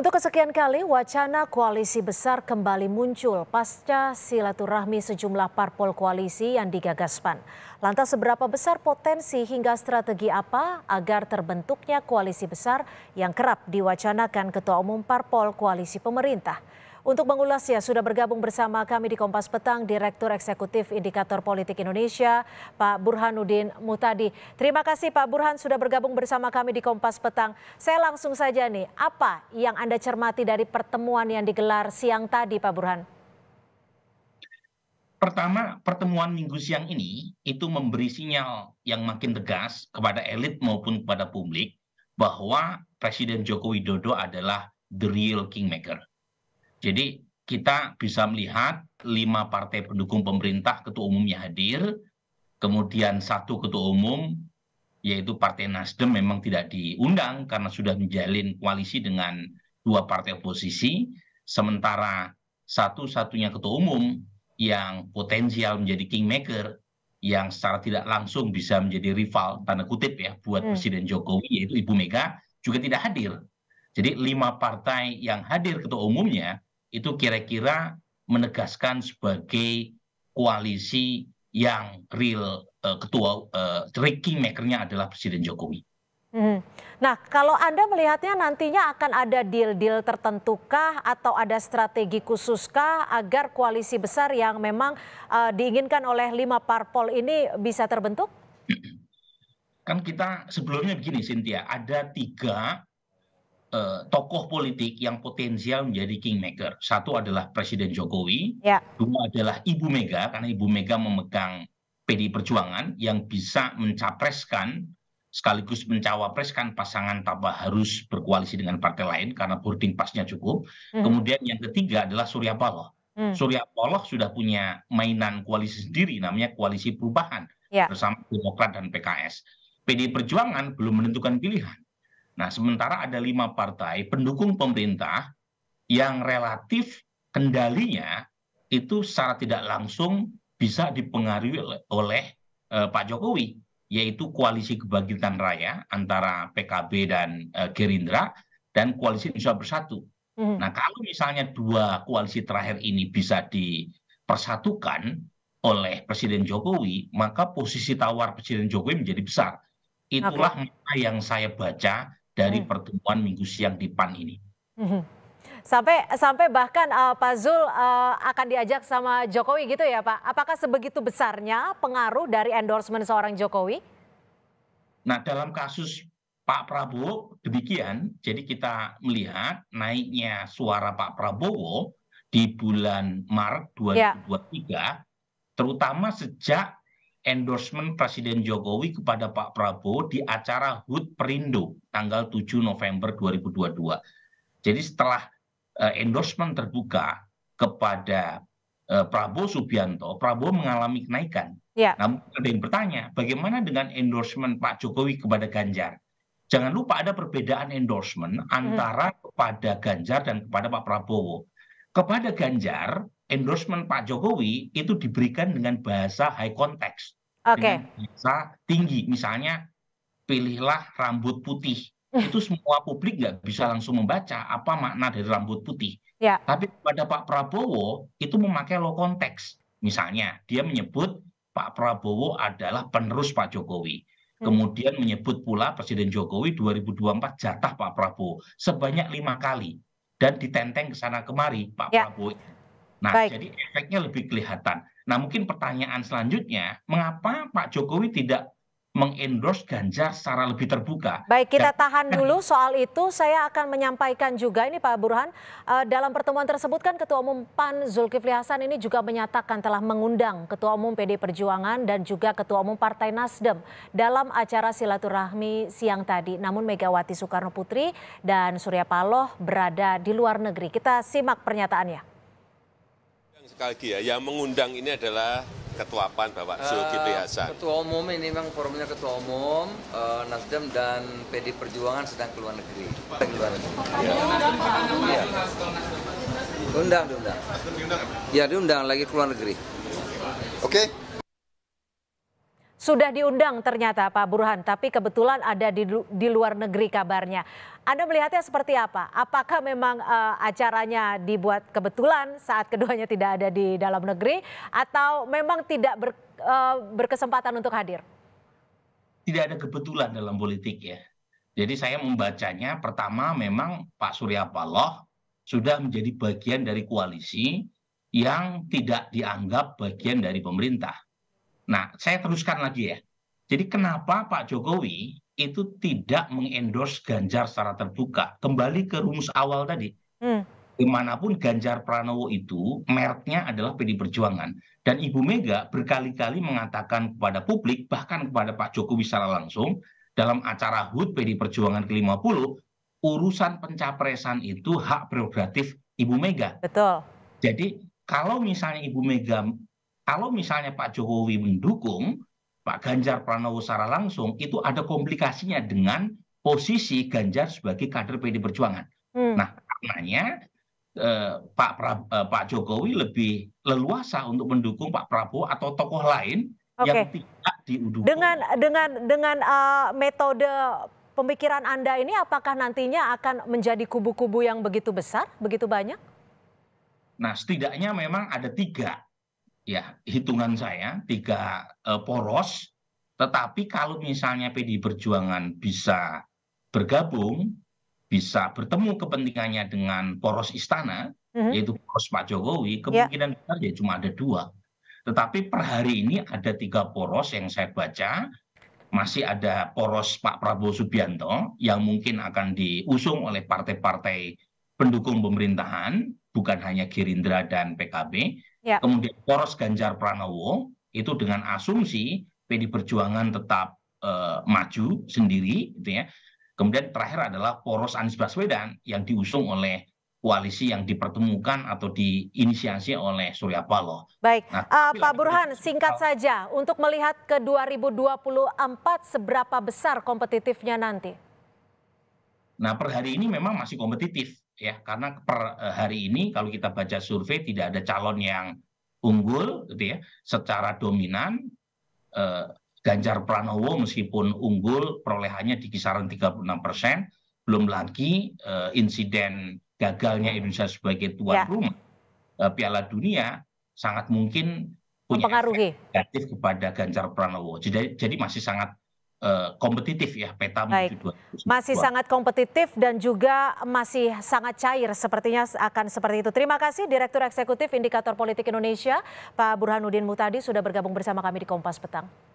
Untuk kesekian kali, wacana koalisi besar kembali muncul pasca silaturahmi sejumlah parpol koalisi yang digagas PAN. Lantas seberapa besar potensi hingga strategi apa agar terbentuknya koalisi besar yang kerap diwacanakan Ketua Umum Parpol Koalisi Pemerintah? Untuk mengulasnya sudah bergabung bersama kami di Kompas Petang Direktur Eksekutif Indikator Politik Indonesia, Pak Burhanuddin Mutadi. Terima kasih Pak Burhan sudah bergabung bersama kami di Kompas Petang. Saya langsung saja nih, apa yang Anda cermati dari pertemuan yang digelar siang tadi Pak Burhan? Pertama, pertemuan minggu siang ini itu memberi sinyal yang makin tegas kepada elit maupun kepada publik bahwa Presiden Joko Widodo adalah the real kingmaker jadi kita bisa melihat lima partai pendukung pemerintah ketua umumnya hadir kemudian satu ketua umum yaitu partai Nasdem memang tidak diundang karena sudah menjalin koalisi dengan dua partai oposisi sementara satu-satunya ketua umum yang potensial menjadi kingmaker yang secara tidak langsung bisa menjadi rival tanda kutip ya buat hmm. Presiden Jokowi yaitu Ibu Mega juga tidak hadir. Jadi lima partai yang hadir ketua umumnya itu kira-kira menegaskan sebagai koalisi yang real uh, ketua uh, ranking makernya adalah Presiden Jokowi. Hmm. Nah, kalau Anda melihatnya nantinya akan ada deal-deal tertentu kah atau ada strategi khusus kah agar koalisi besar yang memang uh, diinginkan oleh lima parpol ini bisa terbentuk? Hmm. Kan kita sebelumnya begini, Cynthia, ada tiga Eh, tokoh politik yang potensial menjadi kingmaker. Satu adalah Presiden Jokowi, ya. dua adalah Ibu Mega karena Ibu Mega memegang PDI Perjuangan yang bisa mencapreskan sekaligus mencawapreskan pasangan tanpa harus berkoalisi dengan partai lain karena boarding pasnya cukup. Hmm. Kemudian yang ketiga adalah Surya Paloh. Hmm. Surya Paloh sudah punya mainan koalisi sendiri namanya koalisi perubahan ya. bersama Demokrat dan PKS. PD Perjuangan belum menentukan pilihan Nah, sementara ada lima partai pendukung pemerintah yang relatif kendalinya itu secara tidak langsung bisa dipengaruhi oleh eh, Pak Jokowi, yaitu koalisi kebangkitan raya antara PKB dan eh, Gerindra dan koalisi Indonesia Bersatu. Mm. Nah, kalau misalnya dua koalisi terakhir ini bisa dipersatukan oleh Presiden Jokowi, maka posisi tawar Presiden Jokowi menjadi besar. Itulah okay. yang saya baca dari hmm. pertemuan minggu siang di PAN ini. Hmm. Sampai sampai bahkan uh, Pak Zul uh, akan diajak sama Jokowi gitu ya Pak. Apakah sebegitu besarnya pengaruh dari endorsement seorang Jokowi? Nah dalam kasus Pak Prabowo demikian, jadi kita melihat naiknya suara Pak Prabowo di bulan Maret 2023, ya. terutama sejak endorsement Presiden Jokowi kepada Pak Prabowo di acara HUT Perindo tanggal 7 November 2022. Jadi setelah eh, endorsement terbuka kepada eh, Prabowo Subianto, Prabowo mengalami kenaikan. Ya. Namun ada yang bertanya, bagaimana dengan endorsement Pak Jokowi kepada Ganjar? Jangan lupa ada perbedaan endorsement hmm. antara hmm. kepada Ganjar dan kepada Pak Prabowo. Kepada Ganjar, endorsement Pak Jokowi itu diberikan dengan bahasa high context. Oke. Okay. Bahasa tinggi, misalnya pilihlah rambut putih. Eh. Itu semua publik nggak bisa langsung membaca apa makna dari rambut putih. Yeah. Tapi pada Pak Prabowo itu memakai low context. Misalnya dia menyebut Pak Prabowo adalah penerus Pak Jokowi. Hmm. Kemudian menyebut pula Presiden Jokowi 2024 jatah Pak Prabowo sebanyak lima kali dan ditenteng ke sana kemari Pak ya. Prabowo nah jadi efeknya lebih kelihatan nah mungkin pertanyaan selanjutnya mengapa pak jokowi tidak mengendorse Ganjar secara lebih terbuka. Baik, kita Dan, tahan kan dulu soal itu. Saya akan menyampaikan juga ini Pak Burhan, eh, dalam pertemuan tersebut kan Ketua Umum PAN Zulkifli Hasan ini juga menyatakan telah mengundang Ketua Umum PD Perjuangan dan juga Ketua Umum Partai Nasdem dalam acara silaturahmi siang tadi. Namun Megawati Soekarno Putri dan Surya Paloh berada di luar negeri. Kita simak pernyataannya sekali lagi ya, yang mengundang ini adalah Ketua PAN Bapak eh, Zulkifli Hasan. Ketua Umum ini memang forumnya Ketua Umum eh, Nasdem dan PD Perjuangan sedang keluar negeri. Sedang keluar negeri. Ya. Ya. Undang, diundang. Ya, diundang lagi keluar negeri. Oke. Okay. Sudah diundang ternyata Pak Burhan, tapi kebetulan ada di, di luar negeri kabarnya. Anda melihatnya seperti apa? Apakah memang uh, acaranya dibuat kebetulan saat keduanya tidak ada di dalam negeri, atau memang tidak ber, uh, berkesempatan untuk hadir? Tidak ada kebetulan dalam politik ya. Jadi saya membacanya pertama memang Pak Surya Paloh sudah menjadi bagian dari koalisi yang tidak dianggap bagian dari pemerintah Nah, saya teruskan lagi ya. Jadi kenapa Pak Jokowi itu tidak mengendorse Ganjar secara terbuka? Kembali ke rumus awal tadi. Hmm. Dimanapun Ganjar Pranowo itu, mereknya adalah PD Perjuangan. Dan Ibu Mega berkali-kali mengatakan kepada publik, bahkan kepada Pak Jokowi secara langsung, dalam acara HUT PD Perjuangan ke-50, urusan pencapresan itu hak prerogatif Ibu Mega. Betul. Jadi kalau misalnya Ibu Mega kalau misalnya Pak Jokowi mendukung Pak Ganjar Pranowo secara langsung, itu ada komplikasinya dengan posisi Ganjar sebagai kader PD Perjuangan. Hmm. Nah, karenanya eh, Pak pra, eh, Pak Jokowi lebih leluasa untuk mendukung Pak Prabowo atau tokoh lain okay. yang tidak diuduh. Dengan dengan dengan uh, metode pemikiran Anda ini apakah nantinya akan menjadi kubu-kubu yang begitu besar, begitu banyak? Nah, setidaknya memang ada tiga ya hitungan saya tiga eh, poros tetapi kalau misalnya PDI Perjuangan bisa bergabung, bisa bertemu kepentingannya dengan poros istana, mm-hmm. yaitu poros Pak Jokowi, ya. kemungkinan yeah. besar ya cuma ada dua. Tetapi per hari ini ada tiga poros yang saya baca, masih ada poros Pak Prabowo Subianto yang mungkin akan diusung oleh partai-partai pendukung pemerintahan, bukan hanya Gerindra dan PKB, Ya. kemudian poros ganjar pranowo itu dengan asumsi pd perjuangan tetap eh, maju sendiri gitu ya. kemudian terakhir adalah poros anies baswedan yang diusung oleh koalisi yang dipertemukan atau diinisiasi oleh Surya Paloh. Baik, nah, uh, Pak Burhan, singkat saja untuk melihat ke 2024 seberapa besar kompetitifnya nanti. Nah, per hari ini memang masih kompetitif ya karena per e, hari ini kalau kita baca survei tidak ada calon yang unggul gitu ya secara dominan eh, Ganjar Pranowo meskipun unggul perolehannya di kisaran 36 persen belum lagi eh, insiden gagalnya Indonesia sebagai tuan ya. rumah eh, Piala Dunia sangat mungkin punya negatif kepada Ganjar Pranowo jadi jadi masih sangat Eh, kompetitif ya peta Baik. Masih sangat kompetitif dan juga masih sangat cair sepertinya akan seperti itu. Terima kasih Direktur Eksekutif Indikator Politik Indonesia Pak Burhanuddin Mutadi sudah bergabung bersama kami di Kompas Petang.